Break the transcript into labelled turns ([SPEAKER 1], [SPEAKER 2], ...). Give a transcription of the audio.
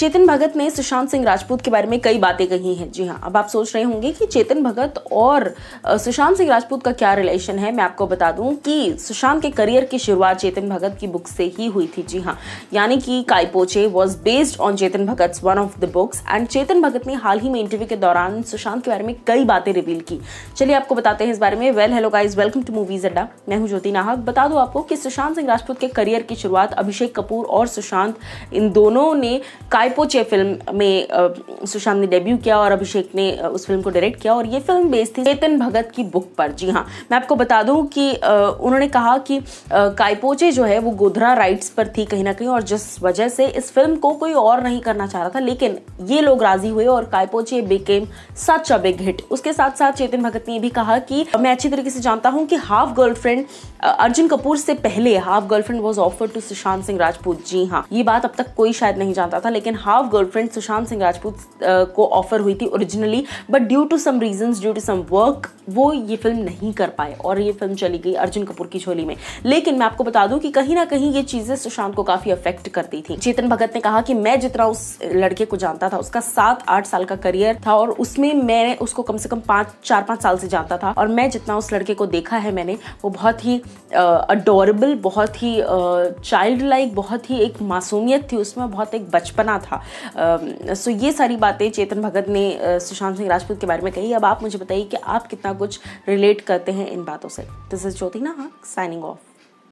[SPEAKER 1] चेतन भगत ने सुशांत सिंह राजपूत के बारे में कई बातें कही हैं जी हाँ अब आप सोच रहे होंगे कि चेतन भगत और सुशांत सिंह राजपूत का क्या रिलेशन है मैं आपको बता दूं कि सुशांत के करियर की शुरुआत चेतन भगत की बुक से ही हुई थी जी हाँ यानी कि Kai Po Che was based on Chetan Bhagat one of the books and Chetan Bhagat ने हाल ही में इंटरव्यू के दौरान सुशांत के बारे में कई बातें रिवील की चलिए आपको बताते हैं इस बारे में well hello guys welcome to movies Adda मैं हूँ ज्योति नाहक बता दूँ आपको कि सुशांत सिंह राजपूत के करियर की शुरुआत अभिषेक कपूर और सुशांत इन दोनों ने काय पोचे फिल्म में सुशांत ने डेब्यू किया और अभिषेक ने उस फिल्म को डायरेक्ट किया और ये फिल्म बेस्ड थी चेतन भगत की बुक पर जी हाँ मैं आपको बता दूँ कि उन्होंने कहा कि कायपोचे जो है वो गोधरा राइट्स पर थी कहीं ना कहीं और जिस वजह से इस फिल्म को कोई और नहीं करना चाह रहा था लेकिन ये लोग राजी हुए और Kai Po Che became such a big hit उसके साथ साथ चेतन भगत ने भी कहा कि मैं अच्छी तरीके से जानता हूँ कि हाफ गर्लफ्रेंड अर्जुन कपूर से पहले half girlfriend was offer to Sushant Singh Rajput जी हाँ ये बात अब तक कोई शायद नहीं जानता था लेकिन हाफ गर्लफ्रेंड सुशांत सिंह राजपूत को ऑफर हुई थी originally but due to some reasons due to some work वो ये फिल्म नहीं कर पाए और ये फिल्म चली गई अर्जुन कपूर की झोली में लेकिन मैं आपको बता दूं कि कहीं ना कहीं ये चीज़ें सुशांत को काफ़ी अफेक्ट करती थी चेतन भगत ने कहा कि मैं जितना उस लड़के को जानता था उसका सात आठ साल का करियर था और उसमें मैं उसको कम से कम पांच चार पांच साल से जानता था और मैं जितना उस लड़के को देखा है मैंने वो बहुत ही अडोरेबल बहुत ही चाइल्ड लाइक बहुत ही एक मासूमियत थी उसमें बहुत एक बचपना था था सो ये सारी बातें चेतन भगत ने सुशांत सिंह राजपूत के बारे में कही अब आप मुझे बताइए कि आप कितना कुछ रिलेट करते हैं इन बातों से दिस इज ज्योति ना साइनिंग ऑफ